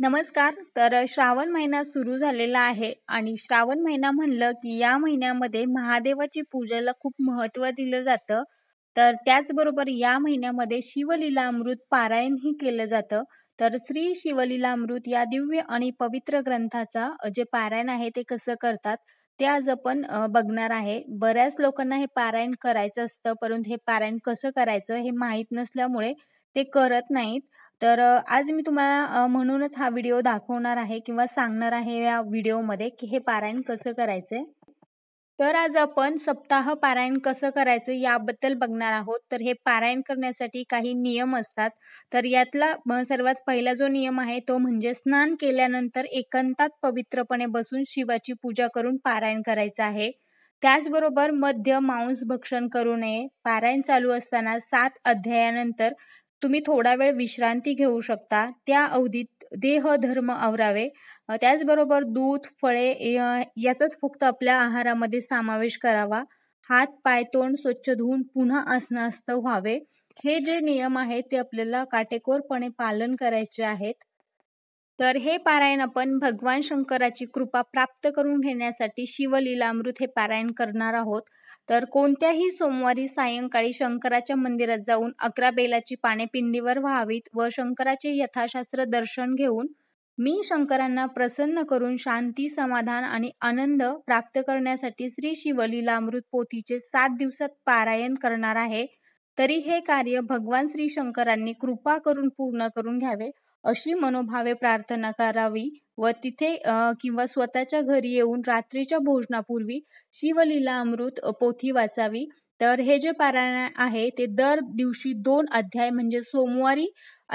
नमस्कार तर श्रावण महिना सुरू झालेला आहे आणि श्रावण महिना म्हणलं की या महिन्यामध्ये महादेवाची पूजेला खूप महत्त्व दिलं जातं तर त्याचबरोबर या महिन्यामध्ये शिवलीला अमृत पारायणही केलं जातं तर श्री शिवलीला अमृत या दिव्य आणि पवित्र ग्रंथाचा जे पारायण आहे ते कसं करतात ते आज आपण बघणार आहे बऱ्याच लोकांना हे पारायण करायचं असतं परंतु हे पारायण कसं करायचं हे माहीत नसल्यामुळे ते करत नाहीत तर आज मी तुम्हाला म्हणूनच हा व्हिडिओ दाखवणार आहे किंवा सांगणार आहे या व्हिडिओमध्ये की हे पारायण कसं करायचंय तर आज आपण सप्ताह पारायण कसं करायचं याबद्दल बघणार आहोत तर हे पारायण करण्यासाठी काही नियम असतात तर यातला सर्वात पहिला जो नियम आहे तो म्हणजे स्नान केल्यानंतर एकांतात पवित्रपणे बसून शिवाची पूजा करून पारायण करायचं आहे त्याचबरोबर मध्य मांस भक्षण करू नये पारायण चालू असताना सात अध्यायानंतर तुम्ही थोडा वेळ विश्रांती घेऊ शकता त्या अवधीत देह धर्म आवरावे त्याचबरोबर दूध फळे याचाच फक्त आपल्या आहारामध्ये समावेश करावा हात पाय तोंड स्वच्छ धुवून पुन्हा आसनास्त व्हावे हे जे नियम आहेत ते आपल्याला काटेकोरपणे पालन करायचे आहेत तर हे पारायण आपण भगवान शंकराची कृपा प्राप्त करून घेण्यासाठी शिवलीलामृत हे पारायण करणार आहोत तर कोणत्याही सोमवारी सायंकाळी शंकराच्या मंदिरात जाऊन अकरा बेलाची पाने पिंडीवर व्हावीत व शंकराचे यथाशास्त्र दर्शन घेऊन मी शंकरांना प्रसन्न करून शांती समाधान आणि आनंद प्राप्त करण्यासाठी श्री शिवलीला अमृत पोथीचे सात दिवसात पारायण करणार आहे तरी हे कार्य भगवान श्री शंकरांनी कृपा करून पूर्ण करून घ्यावे अशी मनोभावे प्रार्थना करावी व तिथे किंवा स्वतःच्या घरी येऊन रात्रीच्या भोजनापूर्वी शिवलीला अमृत पोथी वाचावी तर हे जे पारायण आहे ते दर दिवशी दोन अध्याय म्हणजे सोमवारी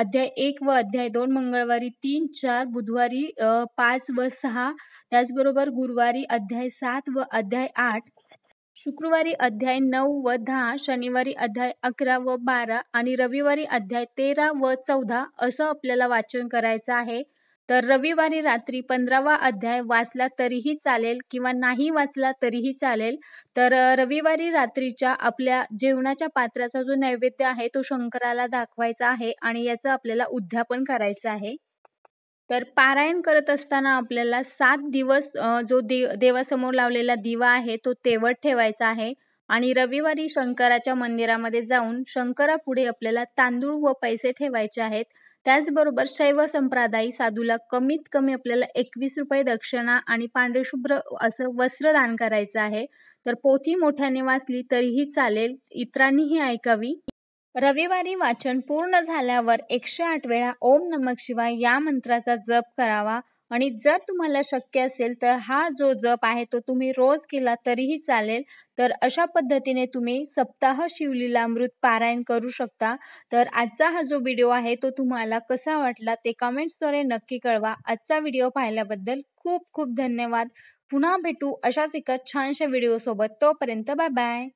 अध्याय एक व अध्याय दोन मंगळवारी तीन चार बुधवारी पाच व सहा त्याचबरोबर गुरुवारी अध्याय सात व अध्याय आठ शुक्रवारी अध्याय नऊ व दहा शनिवारी अध्याय अकरा व बारा आणि रविवारी अध्याय तेरा व चौदा असं आपल्याला वाचन करायचं आहे तर रविवारी रात्री पंधरावा अध्याय वाचला तरीही चालेल किंवा नाही वाचला तरीही चालेल तर रविवारी रात्रीच्या आपल्या जेवणाच्या पात्राचा जो नैवेद्य आहे तो शंकराला दाखवायचा आहे आणि याचं आपल्याला उद्यापन करायचं आहे तर पारायण करत असताना आपल्याला सात दिवस जो दे देवासमोर लावलेला दिवा आहे तो तेवत ठेवायचा आहे आणि रविवारी शंकराच्या मंदिरामध्ये जाऊन शंकरापुढे आपल्याला तांदूळ व पैसे ठेवायचे आहेत त्याचबरोबर शैव संप्रदायी साधूला कमीत कमी आपल्याला एकवीस रुपये दक्षिणा आणि पांढरेशुभ्र असं वस्त्र दान करायचं आहे तर पोथी मोठ्याने वाचली तरीही चालेल इतरांनीही ऐकावी रविवारी वाचन पूर्ण झाल्यावर एकशे आठ वेळा ओम नमक शिवाय या मंत्राचा जप करावा आणि जर तुम्हाला शक्य असेल तर हा जो जप आहे तो तुम्ही रोज केला तरीही चालेल तर अशा पद्धतीने तुम्ही सप्ताह शिवलीला मृत पारायण करू शकता तर आजचा हा जो व्हिडिओ आहे तो तुम्हाला कसा वाटला ते कमेंट्सद्वारे नक्की कळवा आजचा व्हिडिओ पाहिल्याबद्दल खूप खूप धन्यवाद पुन्हा भेटू अशाच एका छानशा व्हिडिओसोबत तोपर्यंत बाय बाय